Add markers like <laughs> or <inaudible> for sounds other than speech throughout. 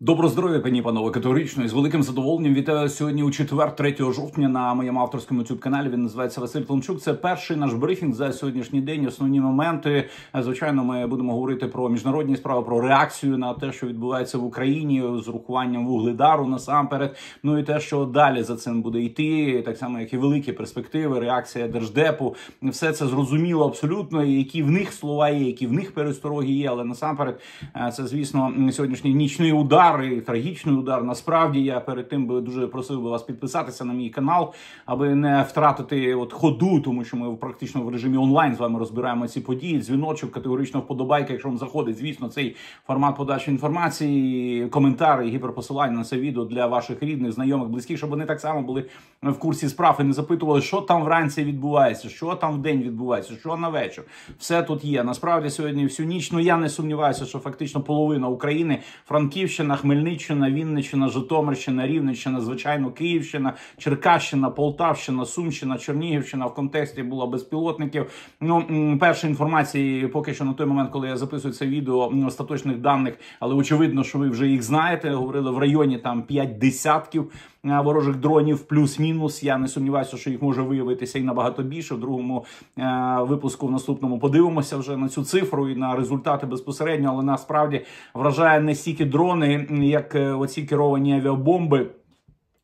Добро здоров'я, пані панове категорично і з великим задоволенням вітаю сьогодні у четвер, 3 жовтня на моєму авторському youtube каналі Він називається Василь Планчук. Це перший наш брифінг за сьогоднішній день. Основні моменти, е, звичайно, ми будемо говорити про міжнародні справи, про реакцію на те, що відбувається в Україні з урахуванням вугледару насамперед. Ну і те, що далі за цим буде йти, так само як і великі перспективи, реакція держдепу, все це зрозуміло абсолютно. Які в них слова є, які в них перестороги є, але насамперед е, це, звісно, сьогоднішній нічний удар удар, і трагічний удар. Насправді я перед тим би дуже просив би вас підписатися на мій канал, аби не втратити от ходу, тому що ми практично в режимі онлайн з вами розбираємо ці події. Дзвіночок категорично вподобайка. Якщо вам заходить, звісно, цей формат подачі інформації, коментари, гіперпосилання на це відео для ваших рідних, знайомих, близьких, щоб вони так само були в курсі справ і не запитували, що там вранці відбувається, що там в день відбувається, що на вечір. Все тут є. Насправді сьогодні всю ніч. Ну я не сумніваюся, що фактично половина України, Франківщина. Хмельниччина, Вінниччина, Житомирщина, Рівненщина, звичайно, Київщина, Черкащина, Полтавщина, Сумщина, Чернігівщина в контексті була безпілотників. Ну перша інформація, поки що на той момент, коли я записую це відео остаточних даних, але очевидно, що ви вже їх знаєте. Говорили в районі там п'ять десятків ворожих дронів, плюс-мінус. Я не сумніваюся, що їх може виявитися і набагато більше. В другому е, випуску в наступному подивимося вже на цю цифру і на результати безпосередньо, але насправді вражає не стільки дрони, як е, оці керовані авіабомби.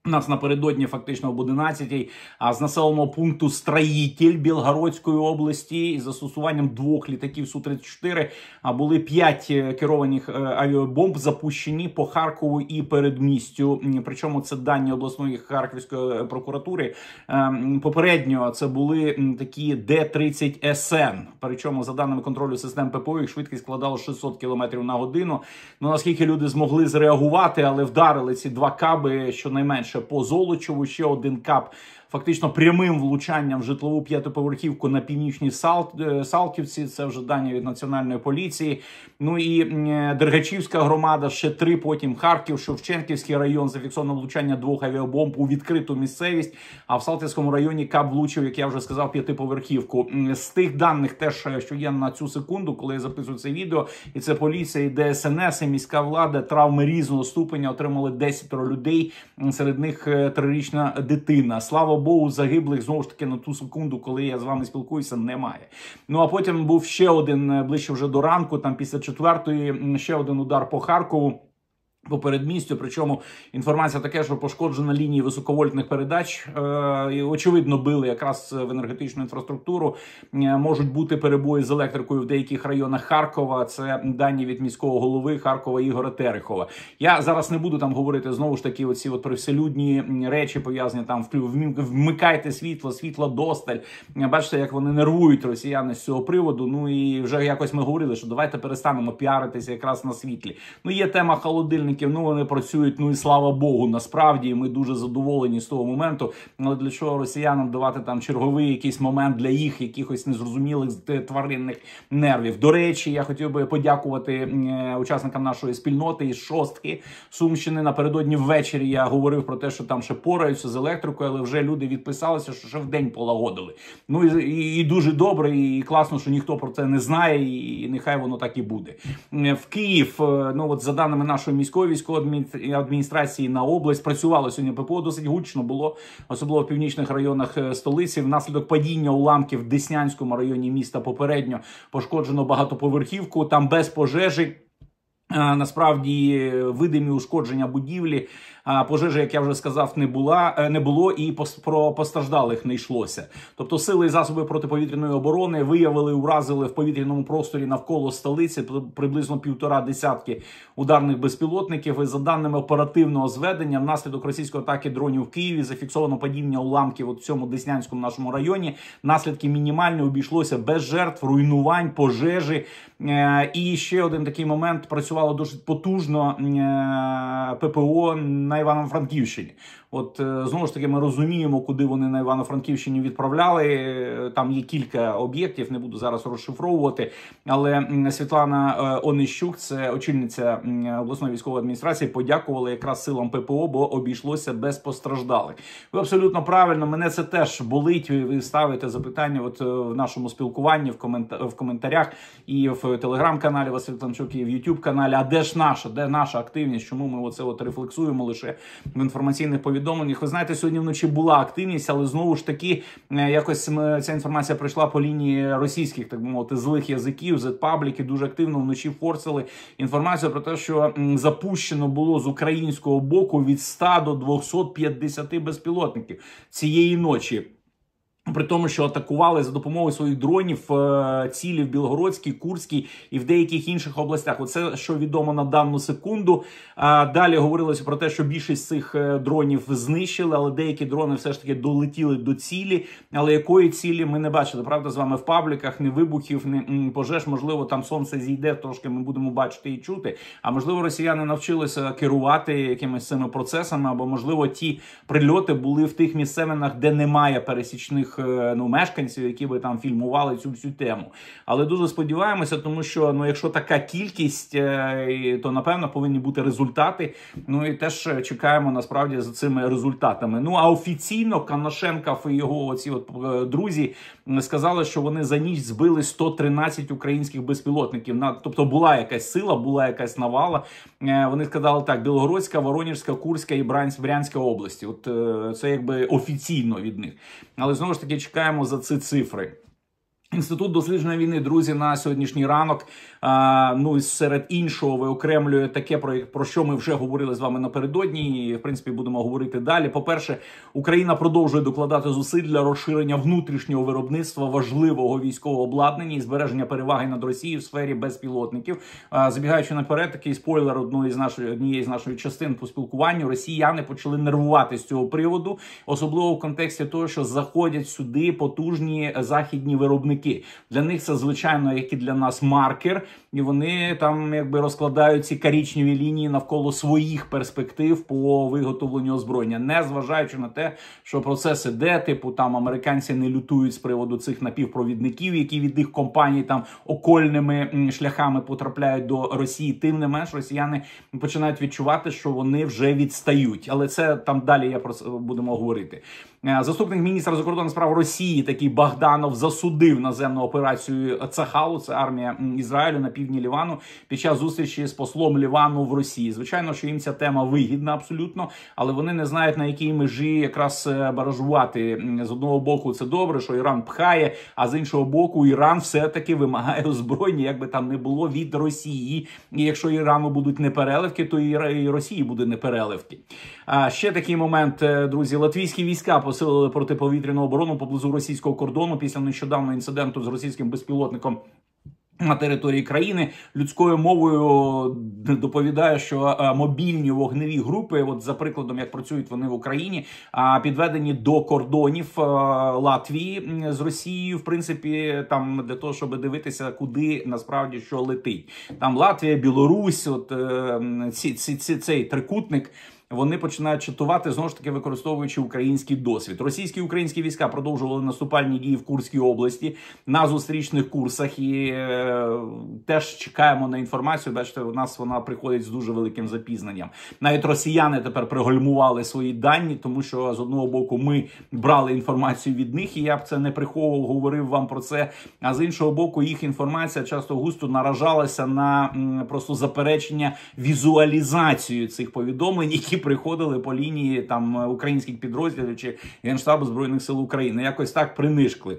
Нас напередодні фактично об 11-й з населеного пункту строїтель Білгородської області із застосуванням двох літаків су 34 були п'ять е, керованих е, авіабомб запущені по Харкову і передмістю. Причому це дані обласної харківської е, прокуратури. Попередньо це були такі Д-30 СН. Причому за даними контролю систем ППО, їх швидкість складала 600 км на годину. Ну наскільки люди змогли зреагувати, але вдарили ці два каби щонайменше по Золочеву ще один кап фактично прямим влучанням в житлову п'ятоповерхівку на північній е, Салтівці. Це вже дані від національної поліції. Ну і е, Дергачівська громада, ще три. Потім Харків, Шевченківський район зафіксовано влучання двох авіабомб у відкриту місцевість. А в Салтівському районі Кап влучив, як я вже сказав, п'ятиповерхівку. З тих даних, теж е, що є на цю секунду, коли я записую це відео, і це поліція, і ДСНС, і міська влада травми різного ступеня отримали 10 людей. Серед них трирічна дитина. Слава Богу, загиблих знову ж таки на ту секунду, коли я з вами спілкуюся, немає. Ну а потім був ще один е, ближче вже до ранку, там після четвертої, ще один удар по Харкову. По передмістю, причому інформація така, що пошкоджена лінії високовольтних передач, е, очевидно, били якраз е, в енергетичну інфраструктуру. Е, можуть бути перебої з електрикою в деяких районах Харкова. Це дані від міського голови Харкова Ігора Терехова. Я зараз не буду там говорити знову ж таки. Оці от привселюдні речі пов'язані там вмикайте світло, світло досталь. Е, бачите, як вони нервують росіяни з цього приводу. Ну і вже якось ми говорили, що давайте перестанемо піаритися якраз на світлі. Ну є тема холодильник напрямків. Ну вони працюють. Ну і слава Богу, насправді ми дуже задоволені з того моменту. Але для чого росіянам давати там черговий якийсь момент для їх якихось незрозумілих е, тваринних нервів? До речі, я хотів би подякувати е, учасникам нашої спільноти із шостки Сумщини. Напередодні ввечері я говорив про те, що там ще пораються з електрикою, але вже люди відписалися, що ще в день полагодили. Ну і, і, і дуже добре, і класно, що ніхто про це не знає, і, і нехай воно так і буде. Е, в Київ, ну от за даними нашої міської. ППО військової адміністрації на область працювало сьогодні. ППО досить гучно було, особливо в північних районах е, столиці. Внаслідок падіння уламків в Деснянському районі міста попередньо пошкоджено багатоповерхівку. Там без пожежі. Е, насправді е, видимі ушкодження будівлі пожежі, як я вже сказав, не була е, не було, і про постраждалих не йшлося. Тобто, сили і засоби протиповітряної оборони виявили, уразили в повітряному просторі навколо столиці приблизно півтора десятки ударних безпілотників. І за даними оперативного зведення, внаслідок російської атаки дронів в Києві зафіксовано падіння уламків у цьому Деснянському нашому районі. Наслідки мінімальні обійшлося без жертв, руйнувань, пожежі. Е, і ще один такий момент працювало дуже потужно е, ППО на Івано-Франківщині. От е, знову ж таки, ми розуміємо, куди вони на Івано-Франківщині відправляли. Там є кілька об'єктів, не буду зараз розшифровувати. Але Світлана е, Онищук, це очільниця обласної військової адміністрації, подякувала якраз силам ППО, бо обійшлося без постраждалих. Ви абсолютно правильно. Мене це теж болить. Ви ставите запитання. От е, в нашому спілкуванні в коментар в коментарях і в телеграм-каналі Василь Танчук, і в Ютуб каналі. А де ж наша? Де наша активність? Чому ми оце от рефлексуємо лише в інформаційних повідомленнях? повідомленнях. Ви знаєте, сьогодні вночі була активність, але знову ж таки е, якось ця інформація пройшла по лінії російських, так би мовити, злих язиків. зетпабліки дуже активно вночі форсили інформацію про те, що запущено було з українського боку від 100 до 250 безпілотників цієї ночі. При тому, що атакували за допомогою своїх дронів е, цілі в Білгородській, Курській і в деяких інших областях, оце що відомо на дану секунду. Далі говорилося про те, що більшість цих е, дронів знищили, але деякі дрони все ж таки долетіли до цілі. Але якої цілі ми не бачили. Правда, з вами в пабліках не вибухів, не пожеж. Можливо, там сонце зійде трошки. Ми будемо бачити і чути. А можливо, росіяни навчилися керувати якимись цими процесами, або можливо, ті прильоти були в тих місцевинах, де немає пересічних всіх е, ну мешканців, які би там фільмували цю всю тему. Але дуже сподіваємося, тому що ну, якщо така кількість, е, то напевно повинні бути результати. Ну і теж чекаємо насправді за цими результатами. Ну а офіційно Канашенков і його оці от е, друзі сказали, що вони за ніч збили 113 українських безпілотників. тобто була якась сила, була якась навала. Вони сказали так: Білогородська, Воронівська, Курська і Брянська області. От це якби офіційно від них, але знову ж таки тоді чекаємо за ці цифри. Інститут дослідження війни, друзі, на сьогоднішній ранок Ну і серед іншого виокремлює таке, про про що ми вже говорили з вами напередодні. і, В принципі, будемо говорити далі. По перше, Україна продовжує докладати зусиль для розширення внутрішнього виробництва важливого військового обладнання і збереження переваги над Росією в сфері безпілотників. А, Забігаючи наперед, такий спойлер одної з нашої однієї з нашої частин по спілкуванню, росіяни почали нервувати з цього приводу, особливо в контексті того, що заходять сюди потужні західні виробники. Для них це звичайно, як і для нас маркер і вони там якби розкладають ці карічневі лінії навколо своїх перспектив по виготовленню озброєння, не зважаючи на те, що процес іде, типу там американці не лютують з приводу цих напівпровідників, які від їх компаній там окольними шляхами потрапляють до Росії. Тим не менш, росіяни починають відчувати, що вони вже відстають, але це там далі. Я про це будемо говорити. Е, заступник міністра закордонних справ Росії такий Богданов засудив наземну операцію Цахалу, це армія Ізраїлю на півдні Лівану під час зустрічі з послом Лівану в Росії. Звичайно, що їм ця тема вигідна абсолютно, але вони не знають на якій межі якраз е, баражувати з одного боку. Це добре, що Іран пхає, а з іншого боку, Іран все-таки вимагає <laughs> озброєння, як би там не було від Росії. І якщо Ірану будуть непереливки, то і Росії буде непереливки. А ще такий момент, е, друзі, латвійські війська посилили протиповітряну оборону поблизу російського кордону після нещодавнього інциденту з російським безпілотником. На території країни людською мовою доповідає, що мобільні вогневі групи, от за прикладом, як працюють вони в Україні, підведені до кордонів Латвії з Росією, в принципі, там для того, щоб дивитися, куди насправді що летить. Там Латвія, Білорусь, от е, ці, ці, ці цей трикутник вони починають чатувати знову ж таки використовуючи український досвід. Російські і українські війська продовжували наступальні дії в Курській області на зустрічних курсах і е, теж чекаємо на інформацію. Бачите, у нас вона приходить з дуже великим запізненням. Навіть росіяни тепер пригольмували свої дані, тому що з одного боку ми брали інформацію від них, і я б це не приховував, говорив вам про це. А з іншого боку, їх інформація часто густо наражалася на м, просто заперечення візуалізацію цих повідомлень, які приходили по лінії там е, українських підрозділів чи генштабу збройних сил України. Якось так принишкли.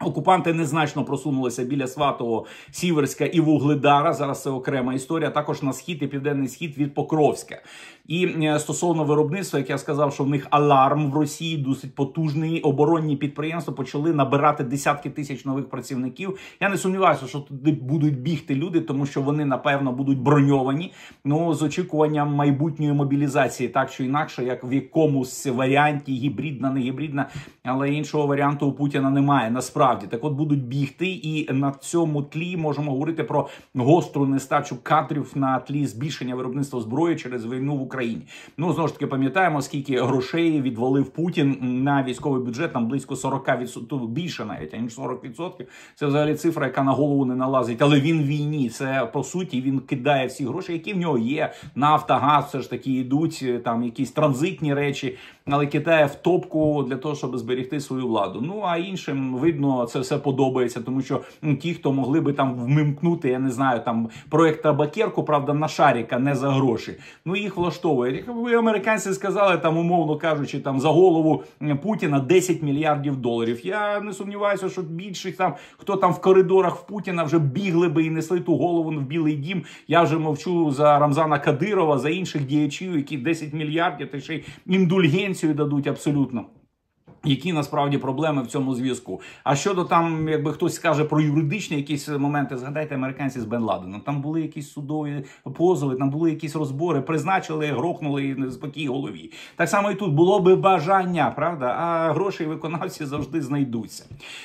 Окупанти незначно просунулися біля Сватого, Сіверська і Вугледара. Зараз це окрема історія. Також на схід і південний схід від Покровська. І е, стосовно виробництва, як я сказав, що в них аларм в Росії досить потужний. Оборонні підприємства почали набирати десятки тисяч нових працівників. Я не сумніваюся, що туди будуть бігти люди, тому що вони напевно будуть броньовані. Ну з очікуванням майбутньої мобілізації, так чи інакше, як в якомусь варіанті гібридна, не гібридна, але іншого варіанту у Путіна немає. Насправді так, от будуть бігти, і на цьому тлі можемо говорити про гостру нестачу кадрів на тлі збільшення виробництва зброї через війну в Україні. Україні. Ну знову ж таки пам'ятаємо, скільки грошей відвалив Путін на військовий бюджет там близько 40%, більше навіть ніж 40%. Це взагалі цифра, яка на голову не налазить. Але він в війні. Це по суті він кидає всі гроші, які в нього є. Нафта, газ, все ж таки йдуть е, там якісь транзитні речі, але кидає в топку для того, щоб зберігти свою владу. Ну а іншим видно, це все подобається, тому що ну, ті, хто могли би там вмимкнути, я не знаю, там проект табакерку, правда, на шаріка не за гроші. Ну їх влаштовує влаштовує. Якби американці сказали там, умовно кажучи, там за голову Путіна 10 мільярдів доларів. Я не сумніваюся, що більше там хто там в коридорах в Путіна вже бігли би і несли ту голову в Білий Дім. Я вже мовчу за Рамзана Кадирова, за інших діячів, які 10 мільярдів та ще й індульгенцію дадуть абсолютно. Які насправді проблеми в цьому зв'язку? А щодо там, якби хтось скаже про юридичні якісь моменти, згадайте американці з Бен Ладеном. Там були якісь судові позови, там були якісь розбори, призначили, грохнули і не голові. Так само і тут було би бажання, правда? А гроші виконавці завжди знайдуться.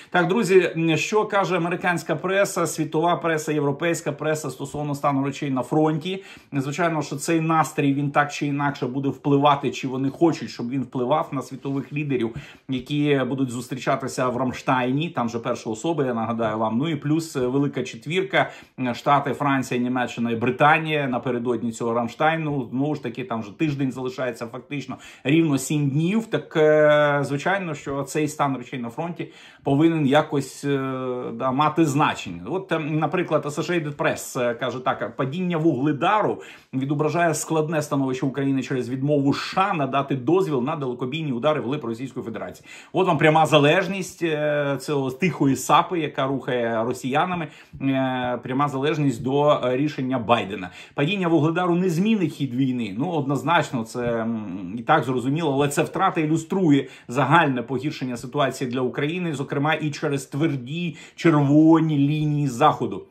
Так, друзі, що каже американська преса, світова преса, європейська преса стосовно стану речей на фронті. Звичайно, що цей настрій він так чи інакше буде впливати, чи вони хочуть, щоб він впливав на світових лідерів які будуть зустрічатися в Рамштайні. Там же перша особа, я нагадаю вам. Ну і плюс е, велика четвірка е, штати Франція, Німеччина і Британія напередодні цього Рамштайну. знову ж таки, там вже тиждень залишається фактично рівно сім днів. Так е, звичайно, що цей стан речей на фронті повинен якось да, мати значення. От, наприклад, Associated Press каже так: падіння вугледару відображає складне становище України через відмову США надати дозвіл на далекобійні удари в лип Російської Федерації відбувається. От вам пряма залежність е, цього тихої сапи, яка рухає росіянами. Е, пряма залежність до е, рішення Байдена. Падіння вугледару не змінить хід війни. Ну однозначно, це і так зрозуміло, але це втрата ілюструє загальне погіршення ситуації для України, зокрема і через тверді червоні лінії заходу.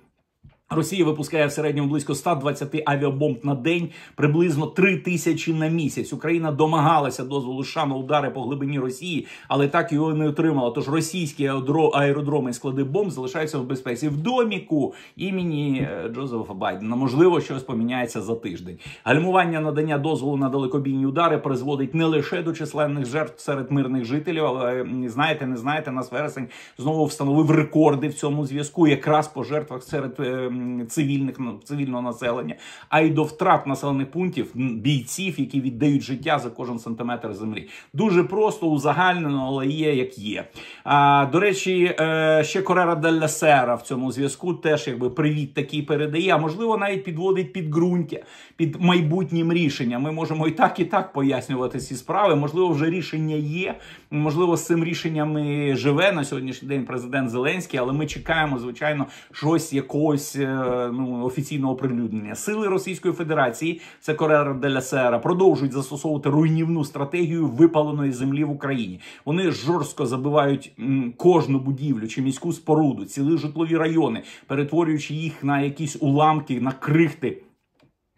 Росія випускає в середньому близько 120 авіабомб на день, приблизно 3 тисячі на місяць. Україна домагалася дозволу США на удари по глибині Росії, але так його не отримала. Тож російські аеродроми і склади бомб залишаються в безпеці в доміку імені е, Джозефа Байдена. Можливо, щось поміняється за тиждень. Гальмування надання дозволу на далекобійні удари призводить не лише до численних жертв серед мирних жителів, але знаєте, не знаєте, нас вересень знову встановив рекорди в цьому зв'язку, якраз по жертвах серед. Ем, цивільних ну, цивільного населення, а й до втрат населених пунктів бійців, які віддають життя за кожен сантиметр землі. Дуже просто узагальнено, але є як є. А, До речі, е, ще Корера Делля Сера в цьому зв'язку теж якби привіт такий передає. А можливо, навіть підводить під ґрунтя, під майбутнім рішенням. Ми можемо і так, і так пояснювати ці справи. Можливо, вже рішення є. Можливо, з цим рішенням і живе на сьогоднішній день президент Зеленський, але ми чекаємо, звичайно, щось якогось е, Е, ну, офіційного прилюднення. Сили Російської Федерації це Корера деля продовжують застосовувати руйнівну стратегію випаленої землі в Україні. Вони жорстко забивають кожну будівлю чи міську споруду, цілі житлові райони, перетворюючи їх на якісь уламки, на крихти.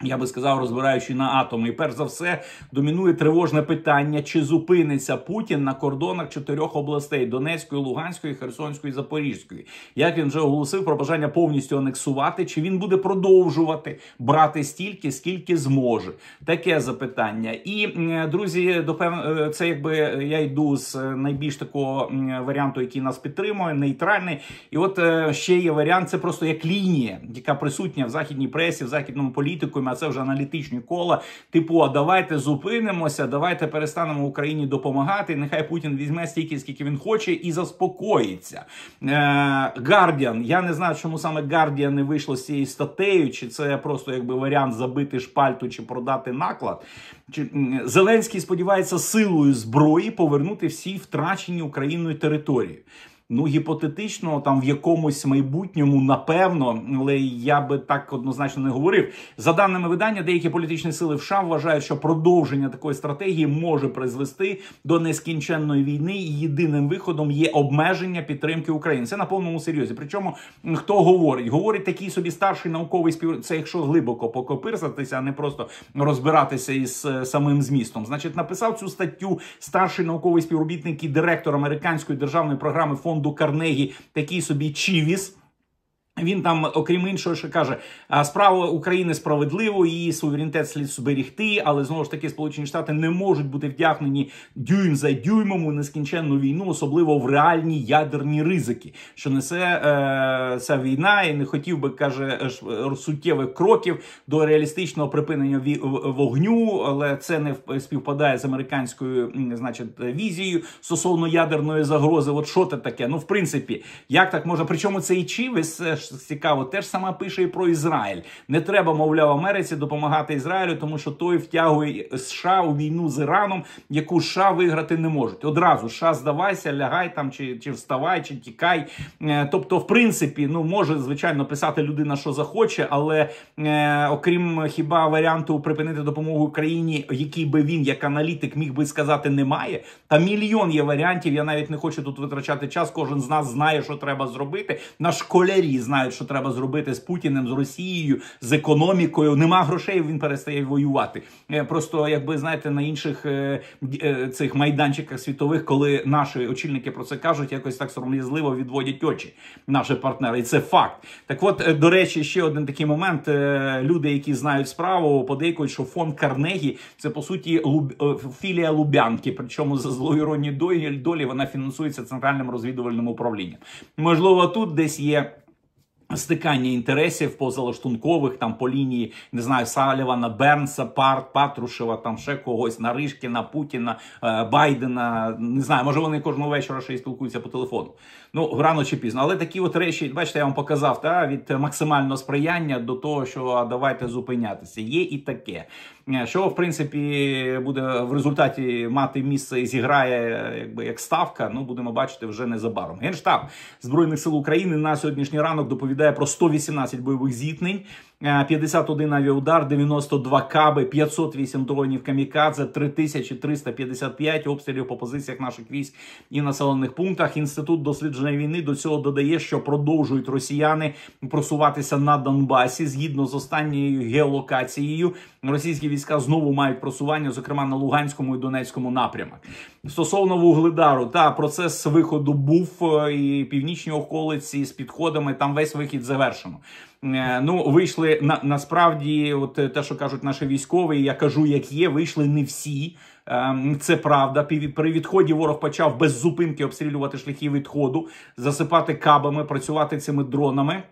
Я би сказав, розбираючи на атоми, і перш за все домінує тривожне питання: чи зупиниться Путін на кордонах чотирьох областей Донецької, Луганської, Херсонської, Запорізької? Як він вже оголосив про бажання повністю анексувати, чи він буде продовжувати брати стільки, скільки зможе? Таке запитання. І друзі, до пев... Е, це якби я йду з е, найбільш такого варіанту, який нас підтримує, нейтральний. І от е, ще є варіант, це просто як лінія, яка присутня в західній пресі, в західному політику а це вже аналітичні кола. Типу, а давайте зупинимося, давайте перестанемо Україні допомагати. Нехай Путін візьме стільки, скільки він хоче, і заспокоїться. Е, Гардіан. Я не знаю, чому саме Гардіан не вийшло з цією статтею, чи це просто якби варіант забити шпальту чи продати наклад. Зеленський сподівається силою зброї повернути всі втрачені Україною території. Ну, гіпотетично, там в якомусь майбутньому, напевно, але я би так однозначно не говорив. За даними видання, деякі політичні сили в США вважають, що продовження такої стратегії може призвести до нескінченної війни. і Єдиним виходом є обмеження підтримки України. Це на повному серйозі. Причому хто говорить? Говорить такий собі старший науковий спів... Це якщо глибоко покопирсатися, а не просто розбиратися із е, самим змістом. Значить, написав цю статтю старший науковий співробітник і директор американської державної програми фонду фонду Карнегі такий собі Чівіс. Він там, окрім іншого, ще каже, справа України справедливо, її суверенітет слід зберігти, але знову ж таки Сполучені Штати не можуть бути вдягнені дюйм за дюймом у нескінченну війну, особливо в реальні ядерні ризики, що несе е, ця війна, і не хотів би каже суттєвих кроків до реалістичного припинення вогню, але це не співпадає з американською, значить, візією стосовно ядерної загрози. От що це таке? Ну в принципі, як так можна? Причому це і Чівес е, цікаво, теж сама пише і про Ізраїль. Не треба, мовляв, Америці допомагати Ізраїлю, тому що той втягує США у війну з Іраном, яку США виграти не можуть. Одразу США здавайся, лягай там, чи чи вставай, чи тікай. Е, тобто, в принципі, ну може звичайно писати людина, що захоче, але е, окрім хіба варіанту припинити допомогу Україні, який би він як аналітик міг би сказати, немає. Та мільйон є варіантів. Я навіть не хочу тут витрачати час. Кожен з нас знає, що треба зробити. На школярі знають знають, що треба зробити з Путіним, з Росією, з економікою. Нема грошей, він перестає воювати. Е, просто якби знаєте, на інших е, е, цих майданчиках світових, коли наші очільники про це кажуть, якось так сором'язливо відводять очі наші партнери, і це факт. Так, от до речі, ще один такий момент: люди, які знають справу, подейкують, що фонд Карнегі це по суті філія Лубянки. Причому за злою іронії долі вона фінансується центральним розвідувальним управлінням. Можливо, тут десь є. Стикання інтересів позалаштункових там по лінії не знаю Салівана, Бернса, Парт, Патрушева, там ще когось Наришкіна, Путіна, е, Байдена. Не знаю, може вони кожного вечора ще й спілкуються по телефону ну рано чи пізно. Але такі от речі, бачите, я вам показав та від максимального сприяння до того, що давайте зупинятися. Є і таке, е, що в принципі буде в результаті мати місце і зіграє, якби як ставка. Ну будемо бачити вже незабаром. Генштаб збройних сил України на сьогоднішній ранок доповідає про 118 бойових зіткнень. 51 е, авіаудар, 92 каби, 508 дронів камікадзе, 3355 обстрілів по позиціях наших військ і населених пунктах. Інститут дослідження війни до цього додає, що продовжують росіяни просуватися на Донбасі згідно з останньою геолокацією. Російські війська знову мають просування, зокрема на Луганському і Донецькому напрямах. Стосовно вугледару, та процес виходу був е, і північні околиці з підходами. Там весь вихід завершено. Е, ну, вийшли на насправді, от е, те, що кажуть наші військові, я кажу, як є, вийшли не всі. Ем, це правда. При відході ворог почав без зупинки обстрілювати шляхи відходу, засипати кабами, працювати цими дронами.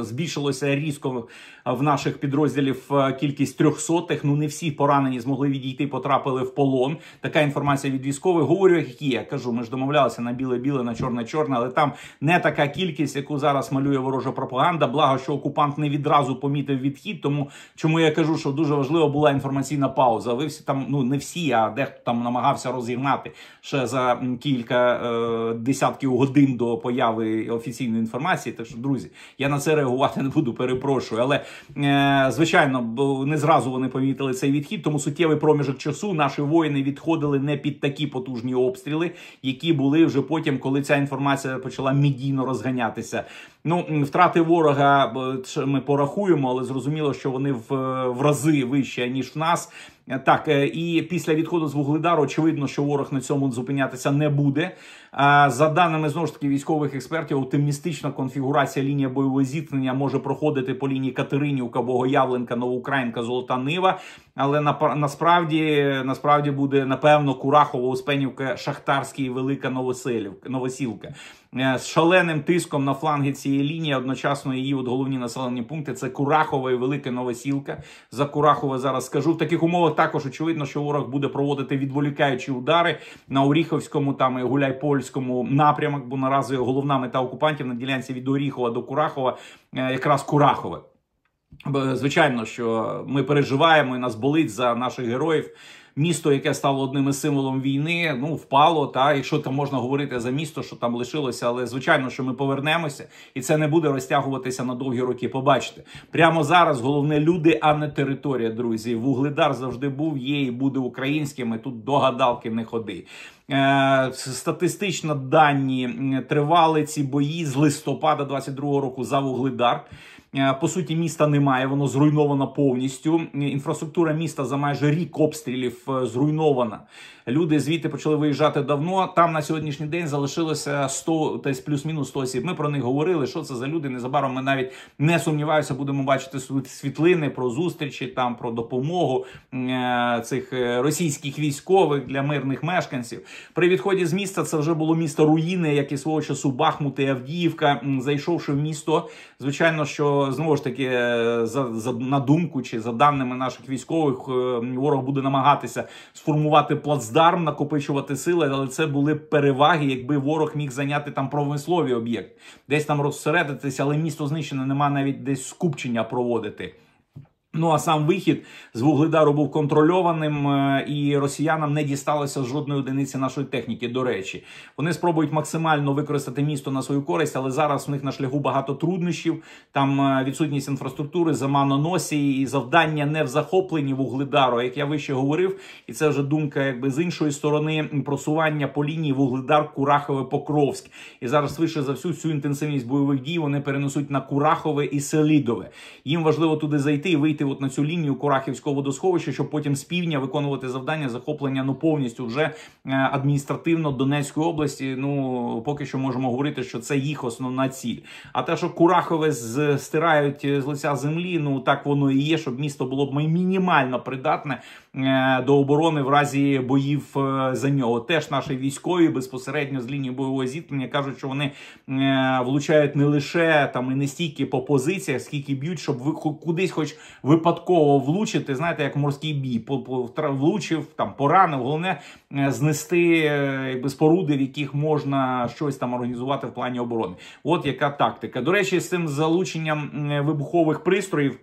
Збільшилося різко в наших підрозділів е, кількість трьохсотих. Ну не всі поранені змогли відійти, потрапили в полон. Така інформація від військових. Говорю, як є. Кажу, ми ж домовлялися на біле-біле, на чорне-чорне, але там не така кількість, яку зараз малює ворожа пропаганда. Благо, що окупант не відразу помітив відхід. Тому чому я кажу, що дуже важлива була інформаційна пауза. Ви всі там, ну не всі, а дехто там намагався розігнати ще за кілька е десятків годин до появи офіційної інформації. Так що, друзі друзі. Я на це реагувати <laughs> не буду, перепрошую. Але е, звичайно, не зразу вони помітили цей відхід, тому суттєвий проміжок часу наші воїни відходили не під такі потужні обстріли, які були вже потім, коли ця інформація почала медійно розганятися. Ну, втрати ворога ми порахуємо, але зрозуміло, що вони в, в рази вище ніж в нас. Е, так, е, і після відходу з Вугледару очевидно, що ворог на цьому зупинятися не буде. Е, за даними знову ж таки військових експертів, оптимістична конфігурація лінії бойового зіткнення може проходити по лінії Катеринівка, Богоявленка, Новоукраїнка, Золота Нива. Але на, насправді насправді буде напевно Курахово, Успенівка, Шахтарський, Велика Новоселівка, Новосілка. Е, з шаленим тиском на фланги цієї лінії одночасно її от головні населені пункти це Курахова і Велика Новосілка. За Курахова зараз скажу. В таких умовах також очевидно, що ворог буде проводити відволікаючі удари на Оріховському там і Гуляйпольському напрямок, бо наразі головна мета окупантів на ділянці від Оріхова до Курахова, е, якраз Курахове. Звичайно, що ми переживаємо і нас болить за наших героїв. Місто, яке стало одним із символом війни, ну впало. Та якщо там можна говорити за місто, що там лишилося, але звичайно, що ми повернемося, і це не буде розтягуватися на довгі роки. Побачите, прямо зараз головне люди, а не територія, друзі. Вугледар завжди був, є і буде українським. і Тут до гадалки не ходи. Е, Статистично дані тривали ці бої з листопада 22-го року за Вугледар. Е, по суті, міста немає, воно зруйновано повністю. Е, інфраструктура міста за майже рік обстрілів е, зруйнована. Люди звідти почали виїжджати давно. Там на сьогоднішній день залишилося 100, десь тобто плюс-мінус 100 осіб. Ми про них говорили. Що це за люди? Незабаром ми навіть не сумніваюся, будемо бачити світлини про зустрічі, там про допомогу е, цих е, російських військових для мирних мешканців. При відході з міста це вже було місто руїни, як і свого часу Бахмут і Авдіївка. Зайшовши в місто, звичайно, що знову ж таки е, за, за на думку чи за даними наших військових, ворог буде намагатися сформувати плацдарм плацдарм накопичувати сили, але це були переваги, якби ворог міг зайняти там промислові об'єкти, десь там розсередитися, але місто знищене нема навіть десь скупчення проводити. Ну а сам вихід з вугледару був контрольованим, е, і росіянам не дісталося жодної одиниці нашої техніки. До речі, вони спробують максимально використати місто на свою користь, але зараз в них на шляху багато труднощів. Там е, відсутність інфраструктури, заманоносі і завдання не в захопленні вугледару, як я вище говорив, і це вже думка, якби з іншої сторони просування по лінії вугледар Курахове Покровськ. І зараз швидше за всю цю інтенсивність бойових дій вони перенесуть на Курахове і Селідове. Їм важливо туди зайти і вийти вийти от на цю лінію Курахівського водосховища, щоб потім з півдня виконувати завдання захоплення ну повністю вже е, адміністративно Донецької області. Ну поки що можемо говорити, що це їх основна ціль. А те, що Курахове стирають е, з лиця землі, ну так воно і є, щоб місто було б мінімально придатне. Е, до оборони в разі боїв е, за нього. Теж наші військові безпосередньо з лінії бойового зіткнення кажуть, що вони е, влучають не лише там і не стільки по позиціях, скільки б'ють, щоб ви кудись, хоч випадково влучити. Знаєте, як морський бій, влучив там, поранив. Головне знести споруди, в яких можна щось там організувати в плані оборони. От яка тактика. До речі, з цим залученням вибухових пристроїв.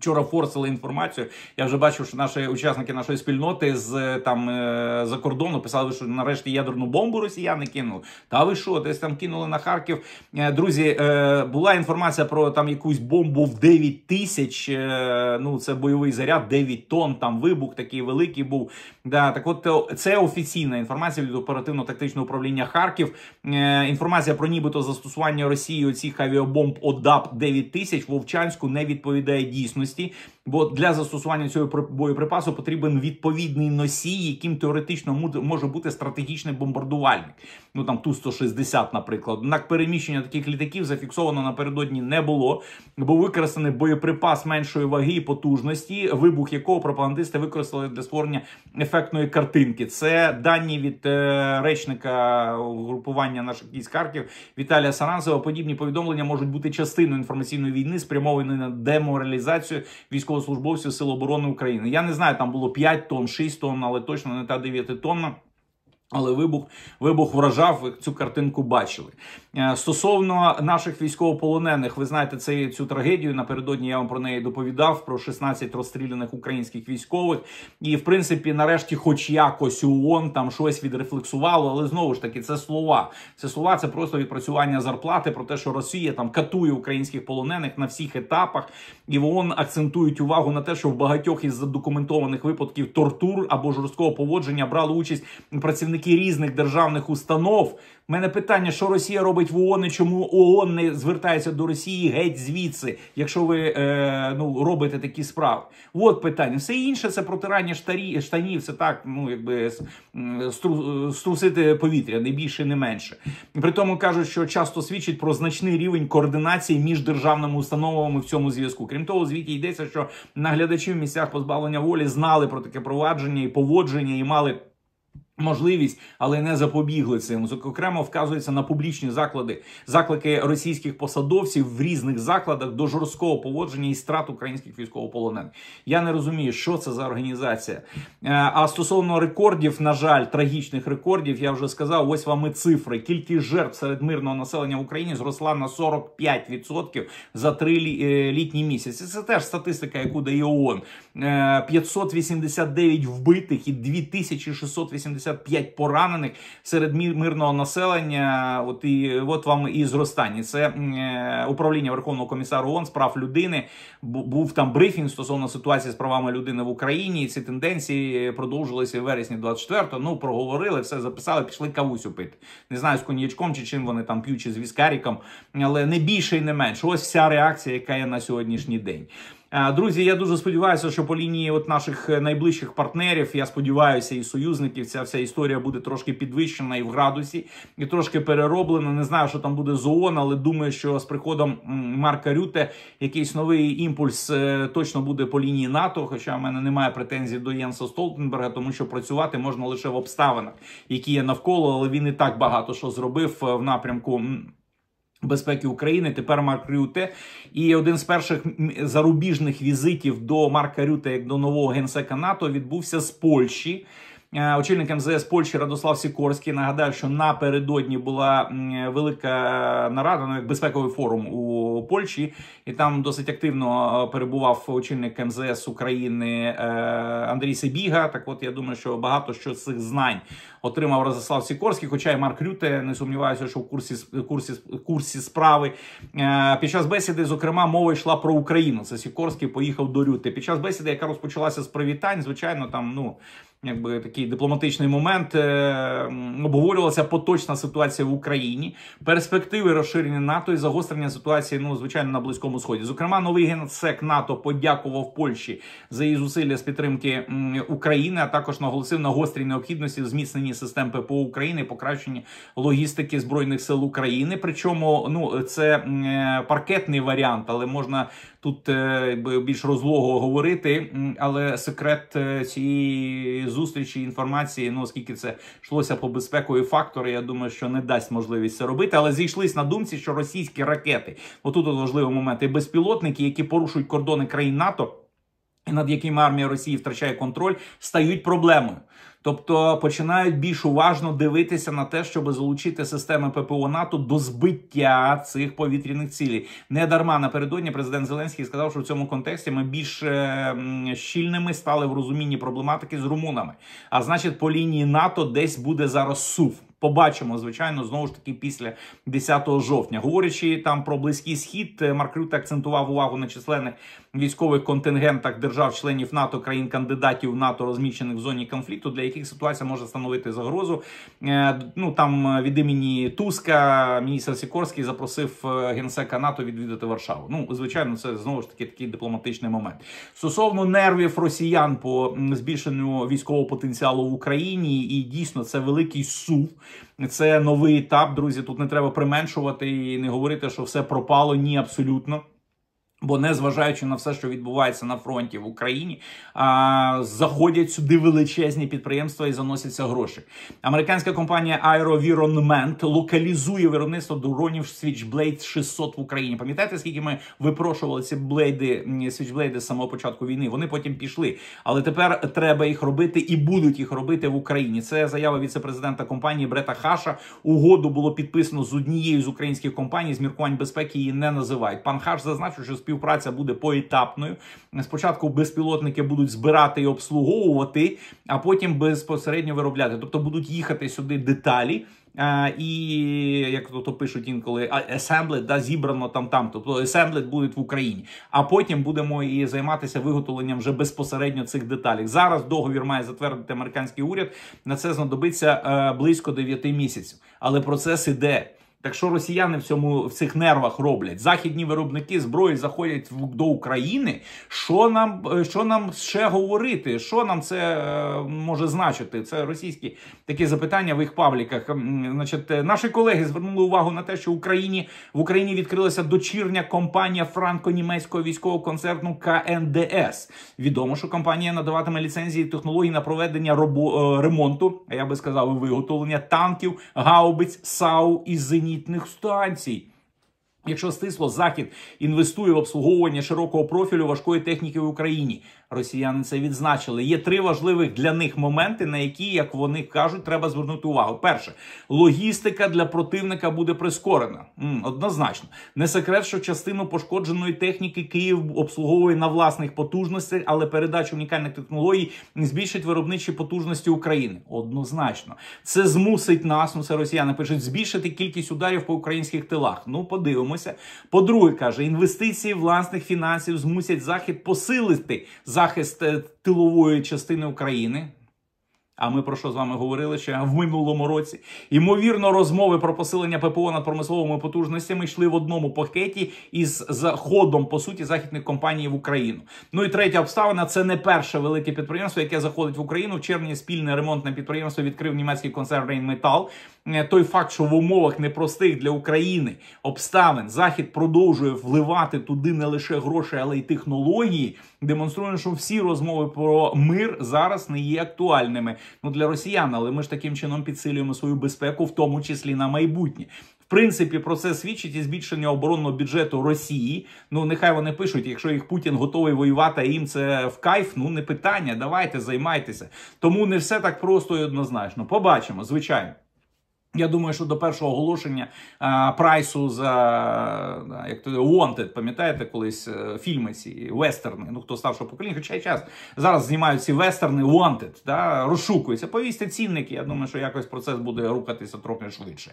Вчора форсили інформацію. Я вже бачив, що наші учасники нашої спільноти з е, там е, за кордону писали, що нарешті ядерну бомбу росіяни кинули. Та ви що, десь там кинули на Харків? Е, друзі, була інформація про там якусь бомбу в 9 тисяч. Ну це бойовий заряд, 9 тонн. Там вибух такий великий був. Да, так, от це офіційна інформація від оперативно-тактичного управління Харків. Інформація про нібито застосування Росії цих авіабомб ОДАП 9 тисяч Вовчанську не відповідає дійсно потужності, бо для застосування цього боєприпасу потрібен відповідний носій, яким теоретично може бути стратегічний бомбардувальник. Ну там ту 160 наприклад. Однак переміщення таких літаків зафіксовано напередодні не було, бо використаний боєприпас меншої ваги і потужності, вибух якого пропагандисти використали для створення ефектної картинки. Це дані від е, речника групування наших військ Харків Віталія Саранцева. Подібні повідомлення можуть бути частиною інформаційної війни, спрямованої на деморалізацію працю військовослужбовців Сил оборони України. Я не знаю, там було 5 тонн, 6 тонн, але точно не та 9 тонна. Але вибух вибух вражав. Ви цю картинку бачили. Е, стосовно наших військовополонених, ви знаєте це цю трагедію. Напередодні я вам про неї доповідав про 16 розстріляних українських військових. І в принципі, нарешті, хоч якось ООН там щось відрефлексувало, але знову ж таки, це слова. Це слова, це просто відпрацювання зарплати про те, що Росія там катує українських полонених на всіх етапах, і в ООН акцентують увагу на те, що в багатьох із задокументованих випадків тортур або жорсткого поводження брали участь працівники різних державних установ. У Мене питання, що Росія робить робить в ООН і чому ООН не звертається до Росії геть звідси, якщо ви е, ну робите такі справи? От питання. Все інше це протирання штарі, штанів, це так, ну якби стру, струсити повітря, не більше, не менше. При тому кажуть, що часто свідчить про значний рівень координації між державними установами в цьому зв'язку. Крім того, у звіті йдеться, що наглядачі в місцях позбавлення волі знали про таке провадження і поводження і мали. Можливість, але не запобігли цим. зокрема, вказується на публічні заклади, заклики російських посадовців в різних закладах до жорсткого поводження і страт українських військовополонених. Я не розумію, що це за організація. Е, а стосовно рекордів, на жаль, трагічних рекордів, я вже сказав. Ось вам і цифри. Кількість жертв серед мирного населення в Україні зросла на 45% за три е, літні місяці. Це теж статистика, яку дає ООН. 589 е, вбитих і 2680 165 поранених серед мирного населення. От і от вам і зростання. Це е, управління Верховного комісару ООН з прав людини. Був там брифінг стосовно ситуації з правами людини в Україні. Ці тенденції продовжилися в вересні 24-го. Ну проговорили, все записали, пішли кавусю пити. Не знаю з коньячком чи чим вони там п'ють, чи з віскаріком, але не більше і не менше. Ось вся реакція, яка є на сьогоднішній день. Е, друзі, я дуже сподіваюся, що по лінії от наших е, найближчих партнерів, я сподіваюся, і союзників ця вся історія буде трошки підвищена і в градусі, і трошки перероблена. Не знаю, що там буде з ООН, але думаю, що з приходом Марка Рюте якийсь новий імпульс е, точно буде по лінії НАТО. Хоча в мене немає претензій до Єнса Столтенберга, тому що працювати можна лише в обставинах, які є навколо, але він і так багато що зробив в напрямку. Безпеки України тепер Марк Рюте. І один з перших зарубіжних візитів до Марка Рюте як до нового генсека НАТО відбувся з Польщі. Е, очільник МЗС Польщі Радослав Сікорський нагадав, що напередодні була велика е, нарада ну як безпековий форум у Польщі, і там досить активно е, перебував очільник МЗС України Андрій Сибіга. Так, от я думаю, що багато що з цих знань отримав Розислав Сікорський. Хоча й Марк Рюте не сумніваюся, що в курсі курсі курсі справи е, під час бесіди, зокрема, мова йшла про Україну. Це Сікорський поїхав до Рюте. Під час бесіди, яка розпочалася з привітань, звичайно, там ну. Якби такий дипломатичний момент е обговорювалася поточна ситуація в Україні, перспективи розширення НАТО і загострення ситуації ну звичайно на близькому сході. Зокрема, новий генсек НАТО подякував Польщі за її зусилля з підтримки України а також наголосив на гострій необхідності в зміцненні систем ППО України, покращення логістики збройних сил України. Причому ну це е, паркетний варіант, але можна тут е, більш розлого говорити. Але секрет е, цієї зустрічі інформації, ну оскільки це йшлося по безпекові фактори, я думаю, що не дасть можливість це робити. Але зійшлись на думці, що російські ракети, отут от важливий момент, і безпілотники, які порушують кордони країн НАТО. Над якими армія Росії втрачає контроль, стають проблемою. Тобто починають більш уважно дивитися на те, щоб залучити системи ППО НАТО до збиття цих повітряних цілей. Не дарма напередодні президент Зеленський сказав, що в цьому контексті ми більш е, щільними стали в розумінні проблематики з румунами. А значить, по лінії НАТО десь буде зараз сув. Побачимо, звичайно, знову ж таки після 10 жовтня. Говорячи там про близький схід, е, Марк Рюте акцентував увагу на численних військових контингентах держав-членів НАТО, країн-кандидатів НАТО, розміщених в зоні конфлікту, для яких яких ситуація може становити загрозу. Е, ну там е, від імені Туска міністр Сікорський запросив е, генсека НАТО відвідати Варшаву. Ну звичайно, це знову ж таки такий дипломатичний момент. Стосовно нервів росіян по збільшенню військового потенціалу в Україні, і дійсно це великий сув. Це новий етап. Друзі, тут не треба применшувати і не говорити, що все пропало ні абсолютно. Бо незважаючи на все, що відбувається на фронті в Україні, а, заходять сюди величезні підприємства і заносяться гроші. Американська компанія AeroVironment локалізує виробництво дронів Switchblade 600 в Україні. Пам'ятаєте, скільки ми випрошували ці блейди Switchblade з самого початку війни? Вони потім пішли, але тепер треба їх робити і будуть їх робити в Україні. Це заява віцепрезидента компанії Брета Хаша. Угоду було підписано з однією з українських компаній з міркувань безпеки. Її не називають. Пан Хаш зазначив, що спів співпраця буде поетапною. Спочатку безпілотники будуть збирати і обслуговувати, а потім безпосередньо виробляти. Тобто будуть їхати сюди деталі. Uh, і як то, то пишуть інколи асемблет, да зібрано там там. Тобто асемблет буде в Україні. А потім будемо і займатися виготовленням вже безпосередньо цих деталей. Зараз договір має затвердити американський уряд. На це знадобиться uh, близько 9 місяців, але процес іде. Так що росіяни в цьому в цих нервах роблять західні виробники зброї заходять в, до України. Що нам е, що нам ще говорити? Що нам це е, може значити? Це російські такі запитання в їх пабліках. Значить, е, наші колеги звернули увагу на те, що в Україні в Україні відкрилася дочірня компанія франко-німецького військового концерну КНДС. Відомо, що компанія надаватиме ліцензії технології на проведення робо, ремонту, а я би сказав, виготовлення танків, гаубиць, сау і зенітів зенітних станцій. Якщо стисло захід інвестує в обслуговування широкого профілю важкої техніки в Україні, Росіяни це відзначили. Є три важливих для них моменти, на які, як вони кажуть, треба звернути увагу. Перше, логістика для противника буде прискорена. однозначно, не секрет, що частину пошкодженої техніки Київ обслуговує на власних потужностях, але передача унікальних технологій збільшить виробничі потужності України. Однозначно, це змусить нас. Ну це росіяни пишуть збільшити кількість ударів по українських тилах. Ну, подивимося. По-друге, каже, інвестиції власних фінансів змусять захід посилити захист е, тилової частини України. А ми про що з вами говорили ще в минулому році? Ймовірно, розмови про посилення ППО над промисловими потужностями йшли в одному пакеті із заходом по суті західних компаній в Україну. Ну і третя обставина це не перше велике підприємство, яке заходить в Україну. В червні спільне ремонтне підприємство відкрив німецький концерн «Рейнметал». Е, той факт, що в умовах непростих для України обставин Захід продовжує вливати туди не лише гроші, але й технології, демонструє, що всі розмови про мир зараз не є актуальними ну для росіян, але ми ж таким чином підсилюємо свою безпеку, в тому числі на майбутнє. В принципі, про це свідчить і збільшення оборонного бюджету Росії. Ну нехай вони пишуть, якщо їх Путін готовий воювати, а їм це в кайф. Ну не питання. Давайте займайтеся. Тому не все так просто і однозначно. Побачимо, звичайно. Я думаю, що до першого оголошення а, прайсу за а, як то Wanted, пам'ятаєте, колись е, фільми ці вестерни. Ну хто старшого покоління, хоча й час зараз знімають ці вестерни Wanted, да, розшукуються. Повісьте цінники. Я думаю, що якось процес буде рухатися трохи швидше.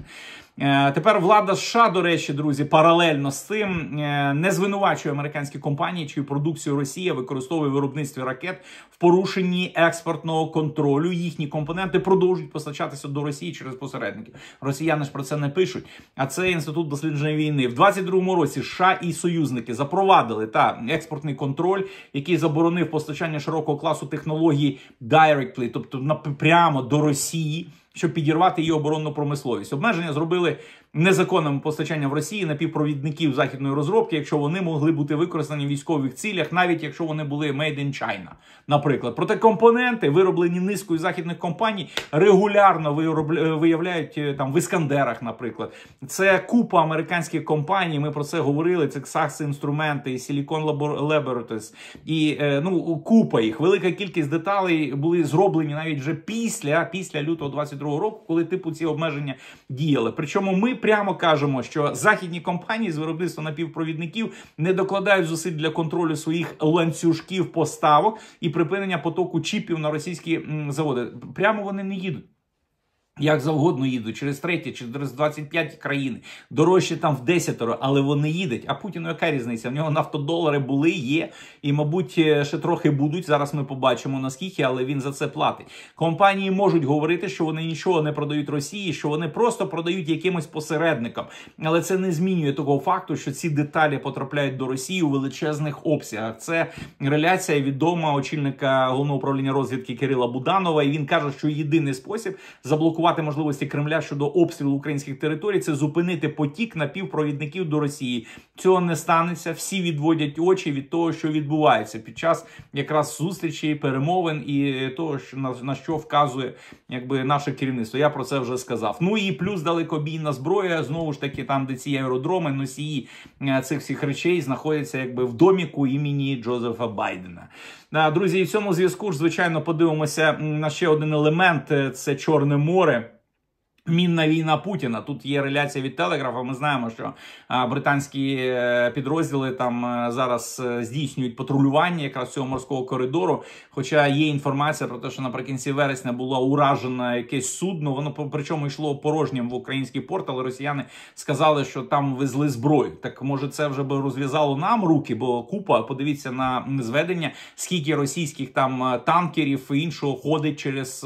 А, е, тепер влада США, до речі, друзі, паралельно з цим е, не звинувачує американські компанії, чию продукцію Росія використовує в виробництві ракет в порушенні експортного контролю. Їхні компоненти продовжують постачатися до Росії через посередники років. Росіяни ж про це не пишуть. А це інститут дослідження війни в 22-му році. США і союзники запровадили та експортний контроль, який заборонив постачання широкого класу технології directly, тобто прямо до Росії. Щоб підірвати її оборонну промисловість, обмеження зробили незаконним постачанням в Росії напівпровідників західної розробки, якщо вони могли бути використані в військових цілях, навіть якщо вони були made in China, наприклад. Проте компоненти, вироблені низкою західних компаній, регулярно е, виявляють е, там в іскандерах. Наприклад, це купа американських компаній. Ми про це говорили. Це Xax інструменти, Silicon Laboratories, і е, ну купа їх. Велика кількість деталей були зроблені навіть вже після після лютого 22-го року, коли типу ці обмеження діяли. Причому ми прямо кажемо, що західні компанії з виробництва напівпровідників не докладають зусиль для контролю своїх ланцюжків поставок і припинення потоку чіпів на російські заводи. Прямо вони не їдуть як завгодно їдуть через третє чи через 25 країн, дорожче там в десятеро, але вони їдуть. А Путіну яка різниця? В нього нафтодолари були, є, і, мабуть, е, ще трохи будуть. Зараз ми побачимо наскільки, але він за це платить. Компанії можуть говорити, що вони нічого не продають Росії, що вони просто продають якимось посередникам. Але це не змінює того факту, що ці деталі потрапляють до Росії у величезних обсягах. Це реляція відома очільника головного управління розвідки Кирила Буданова. І він каже, що єдиний спосіб заблокувати блокувати можливості Кремля щодо обстрілу українських територій це зупинити потік напівпровідників до Росії. Цього не станеться. Всі відводять очі від того, що відбувається під час якраз зустрічі, перемовин і е, того, що на, на що вказує якби наше керівництво. Я про це вже сказав. Ну і плюс далекобійна зброя. Знову ж таки, там, де ці аеродроми, носії е, цих всіх речей знаходяться якби в доміку імені Джозефа Байдена. Е, друзі, і в цьому зв'язку ж звичайно подивимося на ще один елемент: це Чорне море. Мінна війна Путіна. Тут є реляція від Телеграфа. Ми знаємо, що британські е, підрозділи там е, зараз е, здійснюють патрулювання якраз цього морського коридору. Хоча є інформація про те, що наприкінці вересня було уражено якесь судно. Воно причому йшло порожнім в український порт, але росіяни сказали, що там везли зброю. Так може, це вже би розв'язало нам руки, бо купа подивіться на зведення, скільки російських там танкерів і іншого ходить через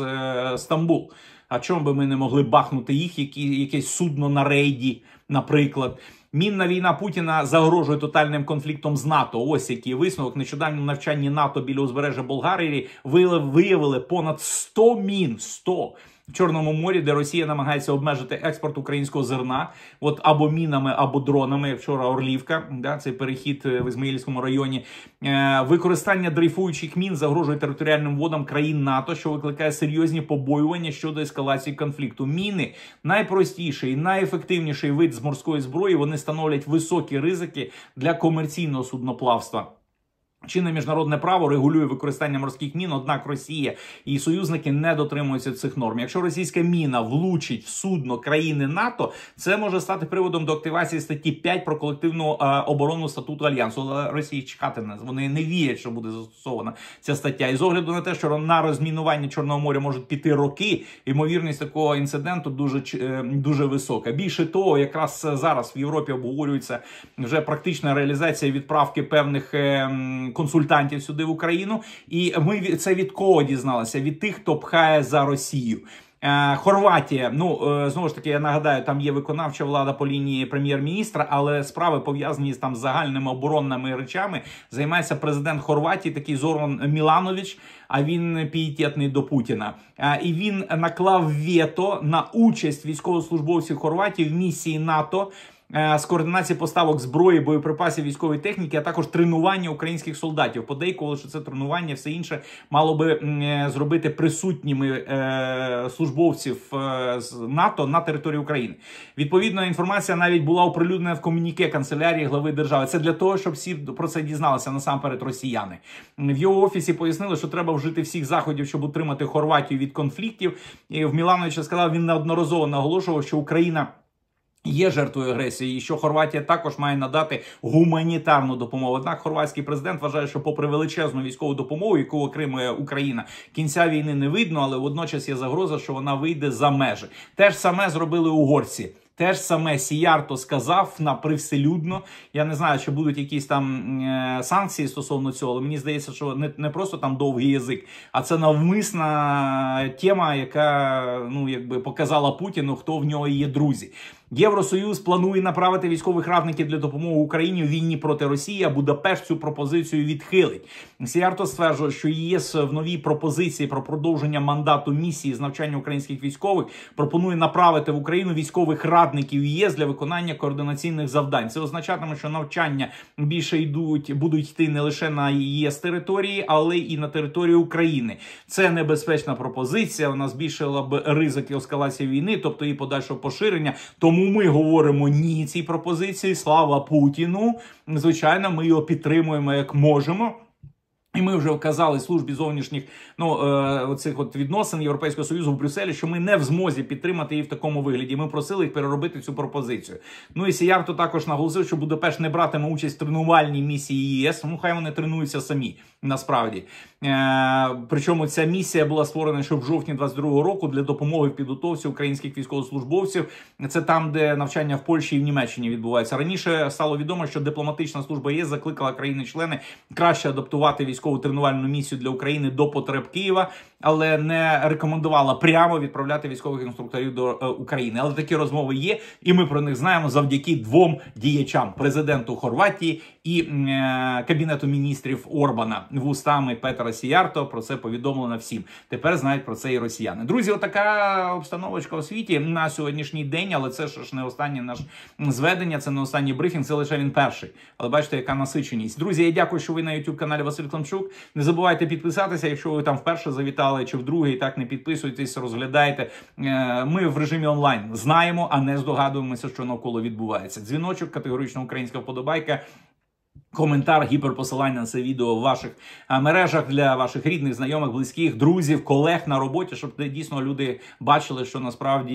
Стамбул. А чому би ми не могли бахнути їх? Які якесь судно на рейді, наприклад. Мінна війна Путіна загрожує тотальним конфліктом з НАТО. Ось який висновок нещодавно навчанні НАТО біля узбережжя Болгарії виявили понад 100 мін. 100 в Чорному морі, де Росія намагається обмежити експорт українського зерна, от або мінами, або дронами. Вчора Орлівка, да, цей перехід е, в Ізмаїльському районі. Е, використання дрейфуючих мін загрожує територіальним водам країн НАТО, що викликає серйозні побоювання щодо ескалації конфлікту. Міни найпростіший і найефективніший вид з морської зброї. Вони становлять високі ризики для комерційного судноплавства. Чинне міжнародне право регулює використання морських мін, однак Росія і союзники не дотримуються цих норм. Якщо російська міна влучить в судно країни НАТО, це може стати приводом до активації статті 5 про колективну е, оборону статуту альянсу. Але Росії чекати нас вони не вірять, що буде застосована ця стаття. І з огляду на те, що на розмінування чорного моря можуть піти роки, ймовірність такого інциденту дуже е, дуже висока. Більше того, якраз зараз в Європі обговорюється вже практична реалізація відправки певних. Е, консультантів сюди в Україну. І ми це від кого дізналися? Від тих, хто пхає за Росію. Е, Хорватія, ну е, знову ж таки, я нагадаю, там є виконавча влада по лінії прем'єр-міністра, але справи пов'язані з там загальними оборонними речами. Займається президент Хорватії, такий Зоран Міланович. А він пієтетний до Путіна. Е, і він наклав вето на участь військовослужбовців Хорватії в місії НАТО. Е, з координації поставок зброї, боєприпасів, військової техніки, а також тренування українських солдатів. Подейкували, що це тренування, все інше мало би е, зробити присутніми е, службовців з НАТО на території України. Відповідна інформація навіть була оприлюднена в комуніке канцелярії глави держави. Це для того, щоб всі про це дізналися насамперед росіяни. В його офісі пояснили, що треба вжити всіх заходів, щоб утримати Хорватію від конфліктів. І в Мілановича сказав, він неодноразово наголошував, що Україна. Є жертвою агресії, і що Хорватія також має надати гуманітарну допомогу. Однак хорватський президент вважає, що, попри величезну військову допомогу, яку отримує Україна, кінця війни не видно, але водночас є загроза, що вона вийде за межі. Те ж саме зробили угорці. Те ж саме Сіярто сказав на привселюдно. Я не знаю, чи будуть якісь там е санкції стосовно цього, але мені здається, що не не просто там довгий язик, а це навмисна тема, яка ну якби показала Путіну, хто в нього є друзі. Євросоюз планує направити військових радників для допомоги Україні у війні проти Росії. а Будапешт цю пропозицію відхилить. Сіарто стверджує, що ЄС в новій пропозиції про продовження мандату місії з навчання українських військових пропонує направити в Україну військових радників ЄС для виконання координаційних завдань. Це означатиме, що навчання більше йдуть, будуть йти не лише на ЄС території, але і на територію України. Це небезпечна пропозиція. Вона збільшила б ризики ескалації війни, тобто і подальшого поширення. Тому тому ми говоримо ні цій пропозиції. Слава Путіну. Звичайно, ми його підтримуємо як можемо. І ми вже вказали службі зовнішніх ну е, цих от відносин Європейського союзу в Брюсселі, що ми не в змозі підтримати її в такому вигляді. Ми просили їх переробити цю пропозицію. Ну і Сіярто також наголосив, що Будапешт не братиме участь в тренувальній місії ЄС. Ну хай вони тренуються самі. Насправді, Е, причому ця місія була створена ще в жовтні 22-го року для допомоги в підготовці українських військовослужбовців. Це там, де навчання в Польщі і в Німеччині відбувається. Раніше стало відомо, що дипломатична служба ЄС закликала країни-члени краще адаптувати військ військову тренувальну місію для України до потреб Києва, але не рекомендувала прямо відправляти військових інструкторів до е, України. Але такі розмови є, і ми про них знаємо завдяки двом діячам: президенту Хорватії і е, кабінету міністрів Орбана вустами Петра Сіярто. Про це повідомлено всім. Тепер знають про це і росіяни. Друзі, отака обстановочка у світі на сьогоднішній день, але це ж не останнє наш зведення. Це не останній брифінг. Це лише він перший. Але бачите, яка насиченість. Друзі, я дякую, що ви на youtube каналі Василь Кламчук. Ткачук. Не забувайте підписатися, якщо ви там вперше завітали чи вдруге і так не підписуйтесь, розглядайте. Е, ми в режимі онлайн знаємо, а не здогадуємося, що навколо відбувається. Дзвіночок категорично українська вподобайка. Коментар, гіперпосилання на це відео в ваших е, мережах для ваших рідних, знайомих, близьких, друзів, колег на роботі, щоб дійсно люди бачили, що насправді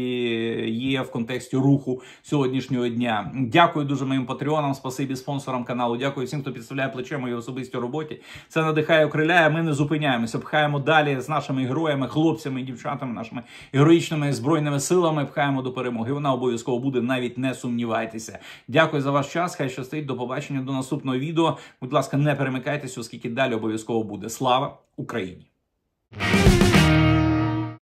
є в контексті руху сьогоднішнього дня. Дякую дуже моїм патреонам, спасибі спонсорам каналу. Дякую всім, хто підставляє плече моїй особистій роботі. Це надихає окриляє. Ми не зупиняємося. Пхаємо далі з нашими героями, хлопцями, дівчатами, нашими героїчними збройними силами. Пхаємо до перемоги. Вона обов'язково буде. Навіть не сумнівайтеся. Дякую за ваш час. Хай щастить. До побачення до наступного відео відео. Будь ласка, не перемикайтеся, оскільки далі обов'язково буде слава Україні.